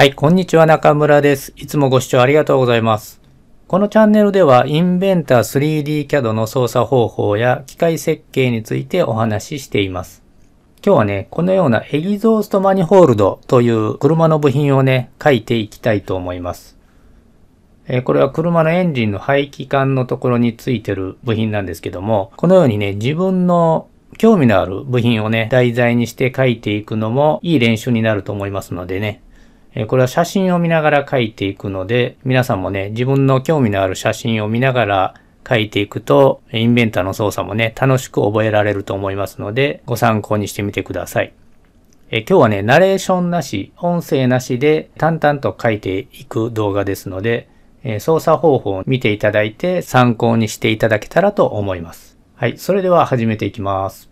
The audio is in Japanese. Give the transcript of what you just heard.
はい、こんにちは中村です。いつもご視聴ありがとうございます。このチャンネルでは、インベンター 3DCAD の操作方法や機械設計についてお話ししています。今日はね、このようなエギゾーストマニホールドという車の部品をね、書いていきたいと思います。えこれは車のエンジンの排気管のところについてる部品なんですけども、このようにね、自分の興味のある部品をね、題材にして書いていくのもいい練習になると思いますのでね、えこれは写真を見ながら書いていくので、皆さんもね、自分の興味のある写真を見ながら書いていくと、インベンターの操作もね、楽しく覚えられると思いますので、ご参考にしてみてください。え今日はね、ナレーションなし、音声なしで淡々と書いていく動画ですので、え操作方法を見ていただいて参考にしていただけたらと思います。はい、それでは始めていきます。